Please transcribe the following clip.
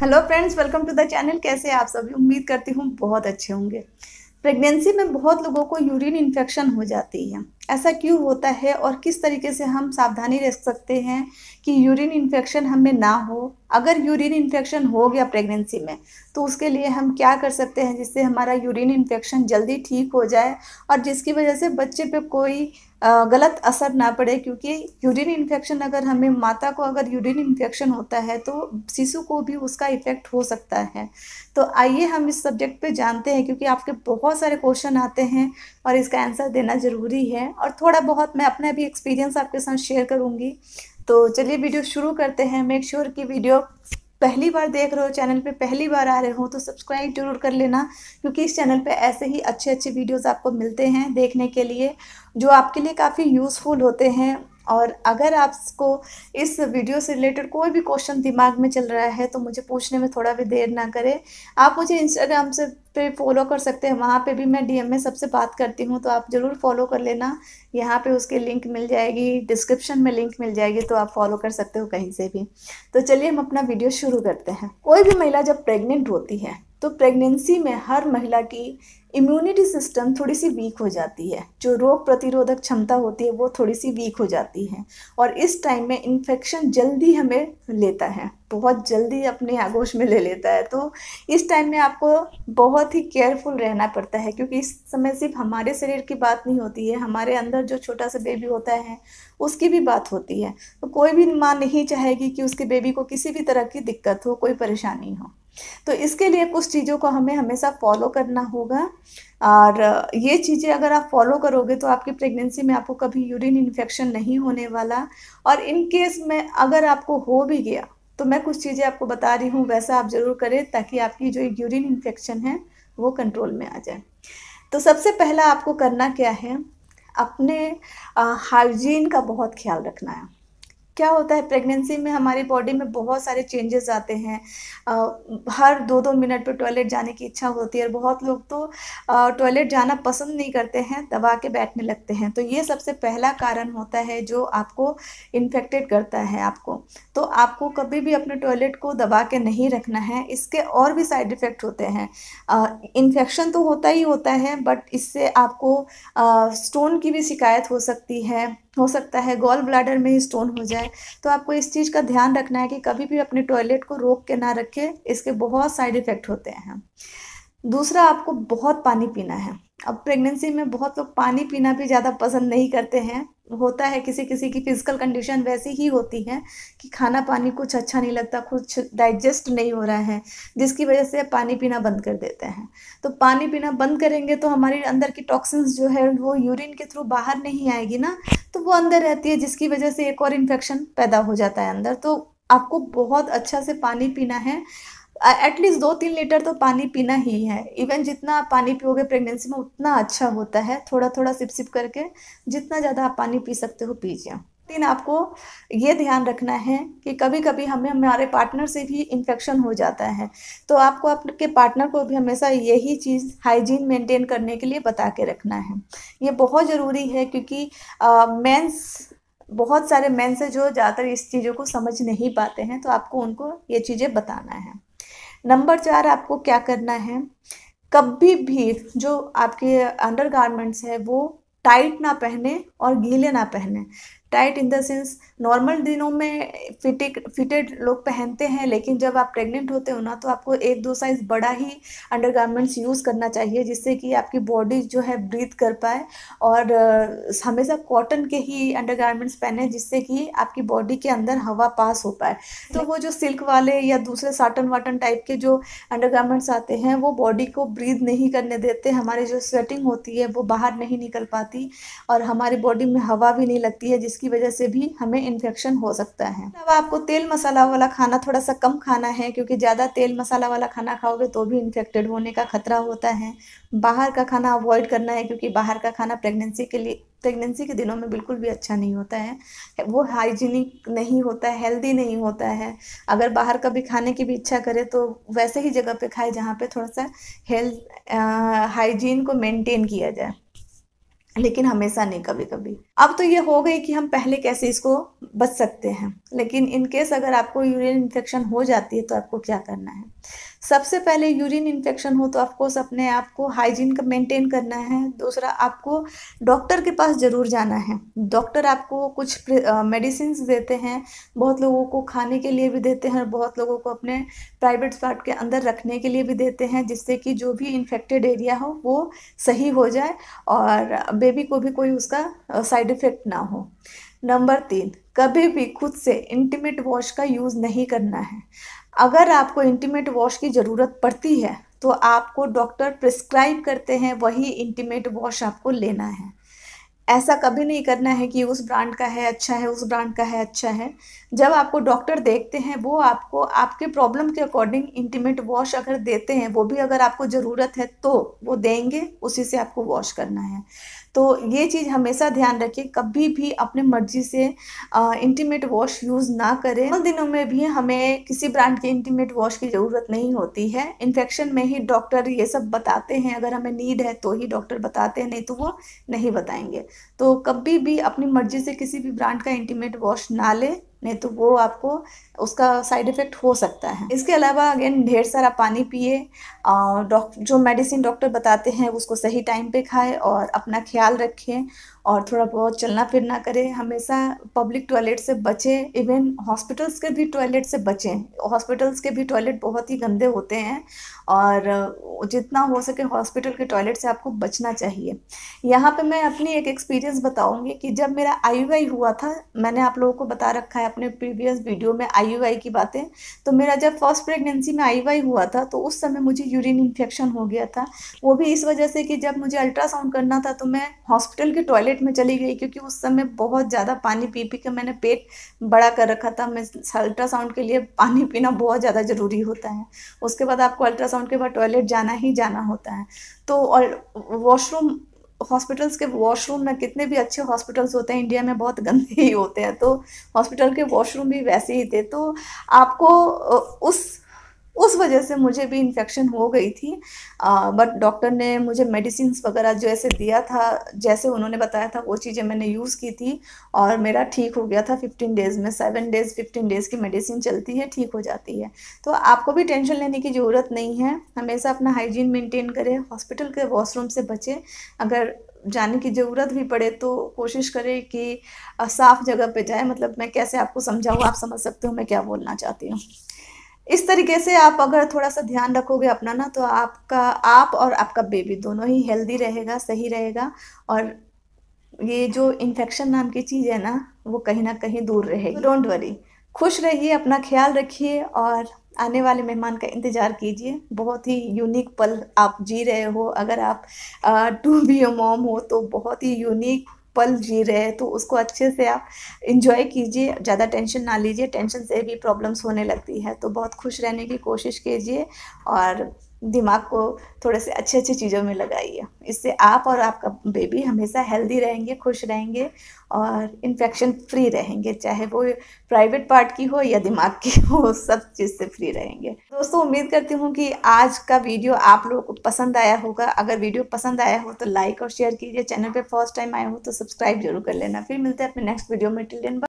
hello friends welcome to the channel कैसे आप सभी उम्मीद करती हूँ बहुत अच्छे होंगे प्रेगनेंसी में बहुत लोगों को यूरिन इन्फेक्शन हो जाती है ऐसा क्यों होता है और किस तरीके से हम सावधानी रख सकते हैं कि यूरिन इन्फेक्शन हमें ना हो अगर यूरिन इन्फेक्शन हो गया प्रेगनेंसी में तो उसके लिए हम क्या कर सकते हैं जिससे हमारा यूरिन इन्फेक्शन जल्दी ठीक हो जाए और जिसकी वजह से बच्चे पे कोई गलत असर ना पड़े क्योंकि यूरिन इन्फेक्शन अगर हमें माता को अगर यूरिन इन्फेक्शन होता है तो शिशु को भी उसका इफेक्ट हो सकता है तो आइए हम इस सब्जेक्ट पे जानते हैं क्योंकि आपके बहुत सारे क्वेश्चन आते हैं और इसका आंसर देना ज़रूरी है और थोड़ा बहुत मैं अपना भी एक्सपीरियंस आपके साथ शेयर करूँगी तो चलिए वीडियो शुरू करते हैं मेक श्योर की कि वीडियो पहली बार देख रहे हो चैनल पे पहली बार आ रहे हो तो सब्सक्राइब जरूर कर लेना क्योंकि इस चैनल पे ऐसे ही अच्छे अच्छे वीडियोस आपको मिलते हैं देखने के लिए जो आपके लिए काफ़ी यूज़फुल होते हैं और अगर आपको इस वीडियो से रिलेटेड कोई भी क्वेश्चन दिमाग में चल रहा है तो मुझे पूछने में थोड़ा भी देर ना करें आप मुझे इंस्टाग्राम से पे फॉलो कर सकते हैं वहाँ पे भी मैं डीएम में सबसे बात करती हूँ तो आप ज़रूर फॉलो कर लेना यहाँ पे उसकी लिंक मिल जाएगी डिस्क्रिप्शन में लिंक मिल जाएगी तो आप फॉलो कर सकते हो कहीं से भी तो चलिए हम अपना वीडियो शुरू करते हैं कोई भी महिला जब प्रेगनेंट होती है तो प्रेगनेंसी में हर महिला की इम्यूनिटी सिस्टम थोड़ी सी वीक हो जाती है जो रोग प्रतिरोधक क्षमता होती है वो थोड़ी सी वीक हो जाती है और इस टाइम में इन्फेक्शन जल्दी हमें लेता है बहुत जल्दी अपने आगोश में ले लेता है तो इस टाइम में आपको बहुत ही केयरफुल रहना पड़ता है क्योंकि इस समय सिर्फ हमारे शरीर की बात नहीं होती है हमारे अंदर जो छोटा सा बेबी होता है उसकी भी बात होती है तो कोई भी माँ नहीं चाहेगी कि उसके बेबी को किसी भी तरह की दिक्कत हो कोई परेशानी हो तो इसके लिए कुछ चीज़ों को हमें हमेशा फॉलो करना होगा और ये चीज़ें अगर आप फॉलो करोगे तो आपकी प्रेगनेंसी में आपको कभी यूरिन इन्फेक्शन नहीं होने वाला और इन केस में अगर आपको हो भी गया तो मैं कुछ चीज़ें आपको बता रही हूँ वैसा आप ज़रूर करें ताकि आपकी जो यूरिन इन्फेक्शन है वो कंट्रोल में आ जाए तो सबसे पहला आपको करना क्या है अपने हाइजीन का बहुत ख्याल रखना है क्या होता है प्रेगनेंसी में हमारी बॉडी में बहुत सारे चेंजेस आते हैं आ, हर दो दो मिनट पर टॉयलेट जाने की इच्छा होती है और बहुत लोग तो टॉयलेट जाना पसंद नहीं करते हैं दबा के बैठने लगते हैं तो ये सबसे पहला कारण होता है जो आपको इन्फेक्टेड करता है आपको तो आपको कभी भी अपने टॉयलेट को दबा के नहीं रखना है इसके और भी साइड इफ़ेक्ट होते हैं इन्फेक्शन तो होता ही होता है बट इससे आपको स्टोन की भी शिकायत हो सकती है हो सकता है गॉल ब्लाडर में ही स्टोन हो जाए तो आपको इस चीज़ का ध्यान रखना है कि कभी भी अपने टॉयलेट को रोक के ना रखें इसके बहुत साइड इफ़ेक्ट होते हैं दूसरा आपको बहुत पानी पीना है अब प्रेगनेंसी में बहुत लोग पानी पीना भी ज़्यादा पसंद नहीं करते हैं होता है किसी किसी की फिजिकल कंडीशन वैसी ही होती है कि खाना पानी कुछ अच्छा नहीं लगता कुछ डाइजेस्ट नहीं हो रहा है जिसकी वजह से पानी पीना बंद कर देते हैं तो पानी पीना बंद करेंगे तो हमारे अंदर की टॉक्सिन्स जो है वो यूरिन के थ्रू बाहर नहीं आएगी ना तो वो अंदर रहती है जिसकी वजह से एक और इन्फेक्शन पैदा हो जाता है अंदर तो आपको बहुत अच्छा से पानी पीना है एटलीस्ट दो तीन लीटर तो पानी पीना ही है इवन जितना आप पानी पियोगे प्रेगनेंसी में उतना अच्छा होता है थोड़ा थोड़ा सिप सिप करके जितना ज़्यादा आप पानी पी सकते हो पीजिए तीन आपको ये ध्यान रखना है कि कभी कभी हमें हमारे पार्टनर से भी इन्फेक्शन हो जाता है तो आपको आपके पार्टनर को भी हमेशा यही चीज़ हाइजीन मेंटेन करने के लिए बता के रखना है ये बहुत ज़रूरी है क्योंकि मेंस बहुत सारे मेंस है जो ज़्यादातर इस चीज़ों को समझ नहीं पाते हैं तो आपको उनको ये चीज़ें बताना है नंबर चार आपको क्या करना है कभी भी जो आपके अंडर गारमेंट्स है वो टाइट ना पहने और गीले ना पहने tight in the sense normal दिनों में फिटिक फिटेड लोग पहनते हैं लेकिन जब आप प्रेग्नेंट होते हो ना तो आपको एक दो साइज़ बड़ा ही अंडर यूज़ करना चाहिए जिससे कि आपकी बॉडी जो है ब्रीथ कर पाए और हमेशा कॉटन के ही अंडर पहने जिससे कि आपकी बॉडी के अंदर हवा पास हो पाए तो वो जो सिल्क वाले या दूसरे साटन वाटन टाइप के जो अंडर आते हैं वो बॉडी को ब्रीद नहीं करने देते हमारी जो स्वेटिंग होती है वो बाहर नहीं निकल पाती और हमारी बॉडी में हवा भी नहीं लगती है जिसकी जिसकी वजह से भी हमें इन्फेक्शन हो सकता है अब आपको तेल मसाला वाला खाना थोड़ा सा कम खाना है क्योंकि ज़्यादा तेल मसाला वाला खाना खाओगे तो भी इन्फेक्टेड होने का खतरा होता है बाहर का खाना अवॉइड करना है क्योंकि बाहर का खाना प्रेगनेंसी के लिए प्रेगनेंसी के दिनों में बिल्कुल भी अच्छा नहीं होता है वो हाइजीनिक नहीं होता है हेल्दी नहीं होता है अगर बाहर का भी खाने की भी इच्छा करे तो वैसे ही जगह पे खाए जहाँ पे थोड़ा सा हेल्थ हाइजीन को मेंटेन किया जाए लेकिन हमेशा नहीं कभी कभी अब तो ये हो गई कि हम पहले कैसे इसको बच सकते हैं लेकिन इन केस अगर आपको यूरिन इन्फेक्शन हो जाती है तो आपको क्या करना है सबसे पहले यूरिन इन्फेक्शन हो तो ऑफकोर्स अपने आप को हाइजीन का मेंटेन करना है दूसरा आपको डॉक्टर के पास ज़रूर जाना है डॉक्टर आपको कुछ मेडिसिन देते हैं बहुत लोगों को खाने के लिए भी देते हैं और बहुत लोगों को अपने प्राइवेट पार्ट के अंदर रखने के लिए भी देते हैं जिससे कि जो भी इन्फेक्टेड एरिया हो वो सही हो जाए और बेबी को भी कोई उसका साइड इफ़ेक्ट ना हो नंबर तीन कभी भी खुद से इंटीमेट वॉश का यूज़ नहीं करना है अगर आपको इंटीमेट वॉश की ज़रूरत पड़ती है तो आपको डॉक्टर प्रिस्क्राइब करते हैं वही इंटीमेट वॉश आपको लेना है ऐसा कभी नहीं करना है कि उस ब्रांड का है अच्छा है उस ब्रांड का है अच्छा है जब आपको डॉक्टर देखते हैं वो आपको आपके प्रॉब्लम के अकॉर्डिंग इंटीमेट वॉश अगर देते हैं वो भी अगर आपको ज़रूरत है तो वो देंगे उसी से आपको वॉश करना है तो ये चीज़ हमेशा ध्यान रखिए कभी भी अपने मर्जी से इंटीमेट वॉश यूज़ ना करें उन दिनों में भी हमें किसी ब्रांड के इंटीमेट वॉश की ज़रूरत नहीं होती है इन्फेक्शन में ही डॉक्टर ये सब बताते हैं अगर हमें नीड है तो ही डॉक्टर बताते हैं नहीं तो वो नहीं बताएंगे तो कभी भी अपनी मर्जी से किसी भी ब्रांड का इंटीमेट वॉश ना लें नहीं तो वो आपको उसका साइड इफ़ेक्ट हो सकता है इसके अलावा अगेन ढेर सारा पानी पिए डॉक जो मेडिसिन डॉक्टर बताते हैं उसको सही टाइम पे खाए और अपना ख्याल रखें और थोड़ा बहुत चलना फिरना करें हमेशा पब्लिक टॉयलेट से बचें इवन हॉस्पिटल्स के भी टॉयलेट से बचें हॉस्पिटल्स के भी टॉयलेट बहुत ही गंदे होते हैं और जितना हो सके हॉस्पिटल के टॉयलेट से आपको बचना चाहिए यहाँ पे मैं अपनी एक एक्सपीरियंस बताऊँगी कि जब मेरा आई हुआ था मैंने आप लोगों को बता रखा है अपने प्रीवियस वीडियो में आई आई की बातें तो मेरा जब फर्स्ट प्रेगनेंसी में आई हुआ था तो उस समय मुझे यूरिन इन्फेक्शन हो गया था वो भी इस वजह से कि जब मुझे अल्ट्रासाउंड करना था तो मैं हॉस्पिटल के टॉयलेट में चली गई क्योंकि उस समय बहुत ज़्यादा पानी पी पी के मैंने पेट बड़ा कर रखा था मैं अल्ट्रासाउंड के लिए पानी पीना बहुत ज़्यादा ज़रूरी होता है उसके बाद आपको अल्ट्रासाउंड के बाद टॉयलेट जाना ही जाना होता है तो और वॉशरूम हॉस्पिटल्स के वॉशरूम में कितने भी अच्छे हॉस्पिटल्स होते हैं इंडिया में बहुत गंदे ही होते हैं तो हॉस्पिटल के वॉशरूम भी वैसे ही थे तो आपको उस उस वजह से मुझे भी इन्फेक्शन हो गई थी बट डॉक्टर ने मुझे मेडिसिन वगैरह जैसे दिया था जैसे उन्होंने बताया था वो चीज़ें मैंने यूज़ की थी और मेरा ठीक हो गया था फिफ्टीन डेज़ में सेवन डेज़ फिफ्टीन डेज़ की मेडिसिन चलती है ठीक हो जाती है तो आपको भी टेंशन लेने की ज़रूरत नहीं है हमेशा अपना हाइजीन मेंटेन करें हॉस्पिटल के वॉशरूम से बचें अगर जाने की ज़रूरत भी पड़े तो कोशिश करें कि साफ़ जगह पे जाए मतलब मैं कैसे आपको समझाऊँ आप समझ सकते हो मैं क्या बोलना चाहती हूँ इस तरीके से आप अगर थोड़ा सा ध्यान रखोगे अपना ना तो आपका आप और आपका बेबी दोनों ही हेल्दी रहेगा सही रहेगा और ये जो इन्फेक्शन नाम की चीज़ है ना वो कहीं ना कहीं दूर रहेगी डोंट वरी खुश रहिए अपना ख्याल रखिए और आने वाले मेहमान का इंतज़ार कीजिए बहुत ही यूनिक पल आप जी रहे हो अगर आप टू बी अ मॉम हो तो बहुत ही यूनिक पल जी रहे हैं तो उसको अच्छे से आप इंजॉय कीजिए ज़्यादा टेंशन ना लीजिए टेंशन से भी प्रॉब्लम्स होने लगती है तो बहुत खुश रहने की कोशिश कीजिए और दिमाग को थोड़े से अच्छे अच्छी चीज़ों में लगाइए इससे आप और आपका बेबी हमेशा हेल्दी रहेंगे खुश रहेंगे और इन्फेक्शन फ्री रहेंगे चाहे वो प्राइवेट पार्ट की हो या दिमाग की हो सब चीज़ से फ्री रहेंगे दोस्तों उम्मीद करती हूँ कि आज का वीडियो आप लोगों को पसंद आया होगा अगर वीडियो पसंद आया हो तो लाइक और शेयर कीजिए चैनल पर फर्स्ट टाइम आए हो तो सब्सक्राइब जरूर कर लेना फिर मिलते हैं अपने नेक्स्ट वीडियो में टिल